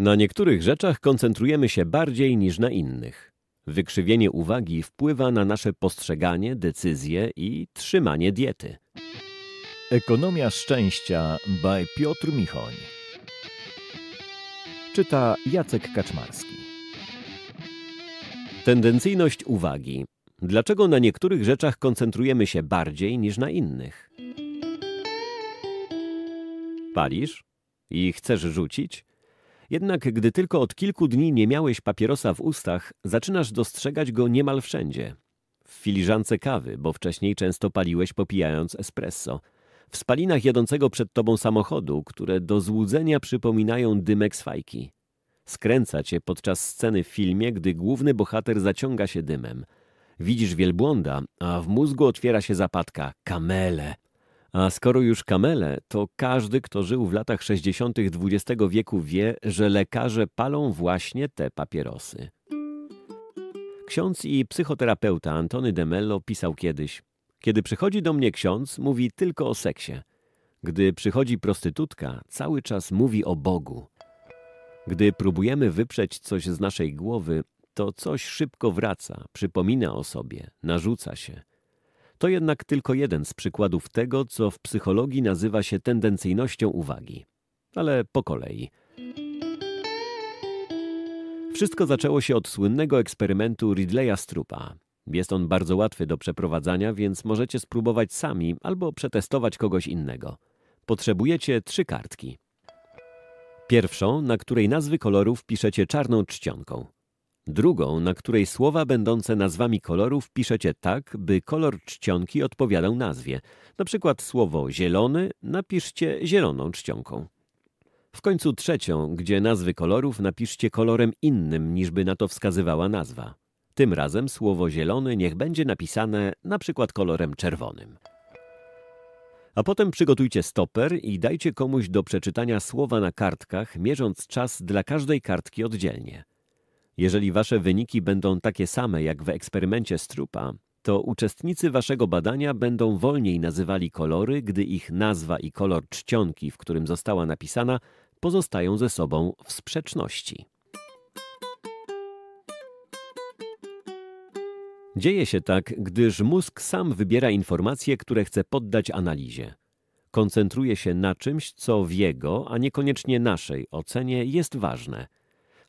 Na niektórych rzeczach koncentrujemy się bardziej niż na innych. Wykrzywienie uwagi wpływa na nasze postrzeganie, decyzje i trzymanie diety. Ekonomia szczęścia by Piotr Michoń. Czyta Jacek Kaczmarski. Tendencyjność uwagi. Dlaczego na niektórych rzeczach koncentrujemy się bardziej niż na innych? Palisz i chcesz rzucić? Jednak gdy tylko od kilku dni nie miałeś papierosa w ustach, zaczynasz dostrzegać go niemal wszędzie. W filiżance kawy, bo wcześniej często paliłeś popijając espresso. W spalinach jadącego przed tobą samochodu, które do złudzenia przypominają dymek z fajki. Skręca cię podczas sceny w filmie, gdy główny bohater zaciąga się dymem. Widzisz wielbłąda, a w mózgu otwiera się zapadka. Kamele, a skoro już kamele, to każdy, kto żył w latach 60. XX wieku wie, że lekarze palą właśnie te papierosy. Ksiądz i psychoterapeuta Antony de Mello pisał kiedyś Kiedy przychodzi do mnie ksiądz, mówi tylko o seksie. Gdy przychodzi prostytutka, cały czas mówi o Bogu. Gdy próbujemy wyprzeć coś z naszej głowy, to coś szybko wraca, przypomina o sobie, narzuca się – to jednak tylko jeden z przykładów tego, co w psychologii nazywa się tendencyjnością uwagi. Ale po kolei. Wszystko zaczęło się od słynnego eksperymentu Ridleya Strupa. Jest on bardzo łatwy do przeprowadzania, więc możecie spróbować sami albo przetestować kogoś innego. Potrzebujecie trzy kartki. Pierwszą, na której nazwy kolorów piszecie czarną czcionką drugą, na której słowa będące nazwami kolorów piszecie tak, by kolor czcionki odpowiadał nazwie. Na przykład słowo zielony napiszcie zieloną czcionką. W końcu trzecią, gdzie nazwy kolorów napiszcie kolorem innym niż by na to wskazywała nazwa. Tym razem słowo zielony niech będzie napisane na przykład kolorem czerwonym. A potem przygotujcie stoper i dajcie komuś do przeczytania słowa na kartkach, mierząc czas dla każdej kartki oddzielnie. Jeżeli wasze wyniki będą takie same jak w eksperymencie Strupa, to uczestnicy waszego badania będą wolniej nazywali kolory, gdy ich nazwa i kolor czcionki, w którym została napisana, pozostają ze sobą w sprzeczności. Dzieje się tak, gdyż mózg sam wybiera informacje, które chce poddać analizie. Koncentruje się na czymś, co w jego, a niekoniecznie naszej ocenie jest ważne –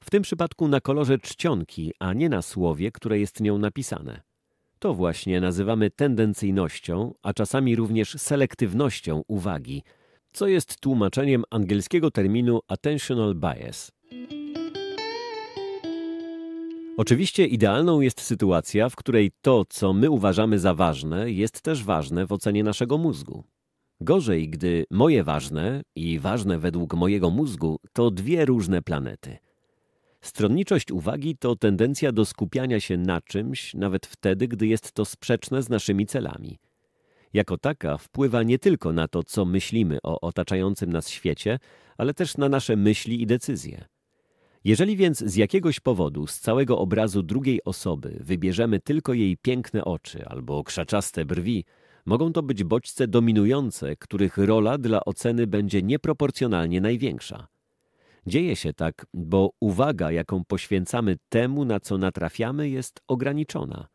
w tym przypadku na kolorze czcionki, a nie na słowie, które jest nią napisane. To właśnie nazywamy tendencyjnością, a czasami również selektywnością uwagi, co jest tłumaczeniem angielskiego terminu attentional bias. Oczywiście idealną jest sytuacja, w której to, co my uważamy za ważne, jest też ważne w ocenie naszego mózgu. Gorzej, gdy moje ważne i ważne według mojego mózgu to dwie różne planety – Stronniczość uwagi to tendencja do skupiania się na czymś, nawet wtedy, gdy jest to sprzeczne z naszymi celami. Jako taka wpływa nie tylko na to, co myślimy o otaczającym nas świecie, ale też na nasze myśli i decyzje. Jeżeli więc z jakiegoś powodu z całego obrazu drugiej osoby wybierzemy tylko jej piękne oczy albo krzaczaste brwi, mogą to być bodźce dominujące, których rola dla oceny będzie nieproporcjonalnie największa. Dzieje się tak, bo uwaga, jaką poświęcamy temu, na co natrafiamy, jest ograniczona.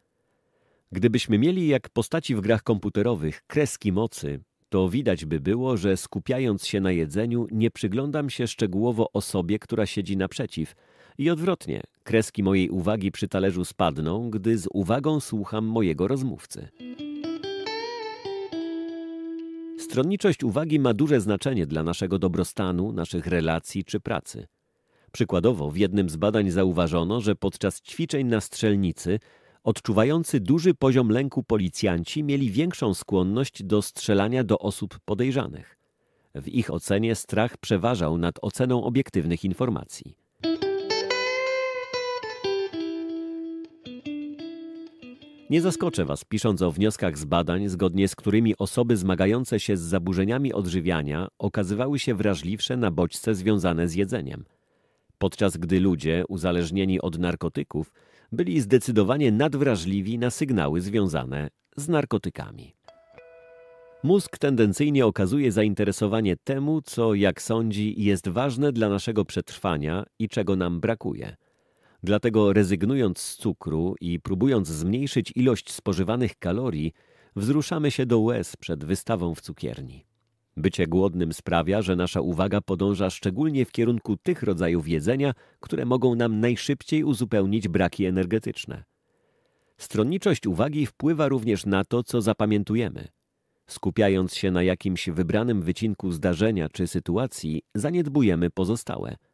Gdybyśmy mieli, jak postaci w grach komputerowych, kreski mocy, to widać by było, że skupiając się na jedzeniu, nie przyglądam się szczegółowo osobie, która siedzi naprzeciw. I odwrotnie, kreski mojej uwagi przy talerzu spadną, gdy z uwagą słucham mojego rozmówcy. Stronniczość uwagi ma duże znaczenie dla naszego dobrostanu, naszych relacji czy pracy. Przykładowo w jednym z badań zauważono, że podczas ćwiczeń na strzelnicy odczuwający duży poziom lęku policjanci mieli większą skłonność do strzelania do osób podejrzanych. W ich ocenie strach przeważał nad oceną obiektywnych informacji. Nie zaskoczę Was, pisząc o wnioskach z badań, zgodnie z którymi osoby zmagające się z zaburzeniami odżywiania okazywały się wrażliwsze na bodźce związane z jedzeniem. Podczas gdy ludzie uzależnieni od narkotyków byli zdecydowanie nadwrażliwi na sygnały związane z narkotykami. Mózg tendencyjnie okazuje zainteresowanie temu, co, jak sądzi, jest ważne dla naszego przetrwania i czego nam brakuje – Dlatego rezygnując z cukru i próbując zmniejszyć ilość spożywanych kalorii, wzruszamy się do łez przed wystawą w cukierni. Bycie głodnym sprawia, że nasza uwaga podąża szczególnie w kierunku tych rodzajów jedzenia, które mogą nam najszybciej uzupełnić braki energetyczne. Stronniczość uwagi wpływa również na to, co zapamiętujemy. Skupiając się na jakimś wybranym wycinku zdarzenia czy sytuacji, zaniedbujemy pozostałe –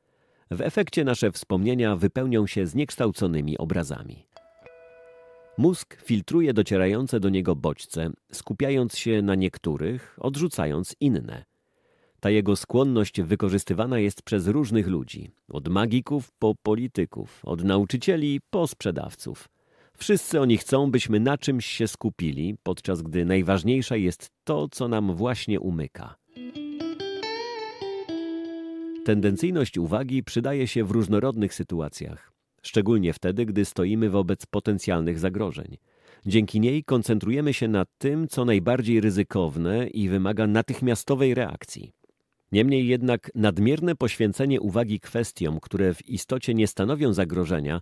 w efekcie nasze wspomnienia wypełnią się zniekształconymi obrazami. Mózg filtruje docierające do niego bodźce, skupiając się na niektórych, odrzucając inne. Ta jego skłonność wykorzystywana jest przez różnych ludzi, od magików po polityków, od nauczycieli po sprzedawców. Wszyscy oni chcą, byśmy na czymś się skupili, podczas gdy najważniejsze jest to, co nam właśnie umyka. Tendencyjność uwagi przydaje się w różnorodnych sytuacjach, szczególnie wtedy, gdy stoimy wobec potencjalnych zagrożeń. Dzięki niej koncentrujemy się na tym, co najbardziej ryzykowne i wymaga natychmiastowej reakcji. Niemniej jednak nadmierne poświęcenie uwagi kwestiom, które w istocie nie stanowią zagrożenia,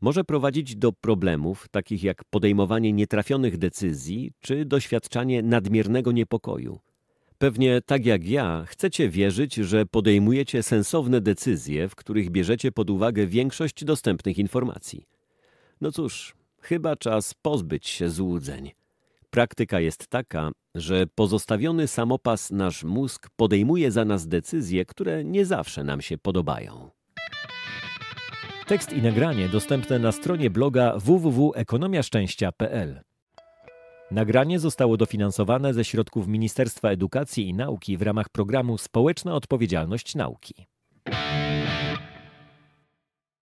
może prowadzić do problemów takich jak podejmowanie nietrafionych decyzji czy doświadczanie nadmiernego niepokoju. Pewnie tak jak ja, chcecie wierzyć, że podejmujecie sensowne decyzje, w których bierzecie pod uwagę większość dostępnych informacji. No cóż, chyba czas pozbyć się złudzeń. Praktyka jest taka, że pozostawiony samopas nasz mózg podejmuje za nas decyzje, które nie zawsze nam się podobają. Tekst i nagranie dostępne na stronie bloga www.ekonomiaszczęścia.pl Nagranie zostało dofinansowane ze środków Ministerstwa Edukacji i Nauki w ramach programu Społeczna Odpowiedzialność Nauki.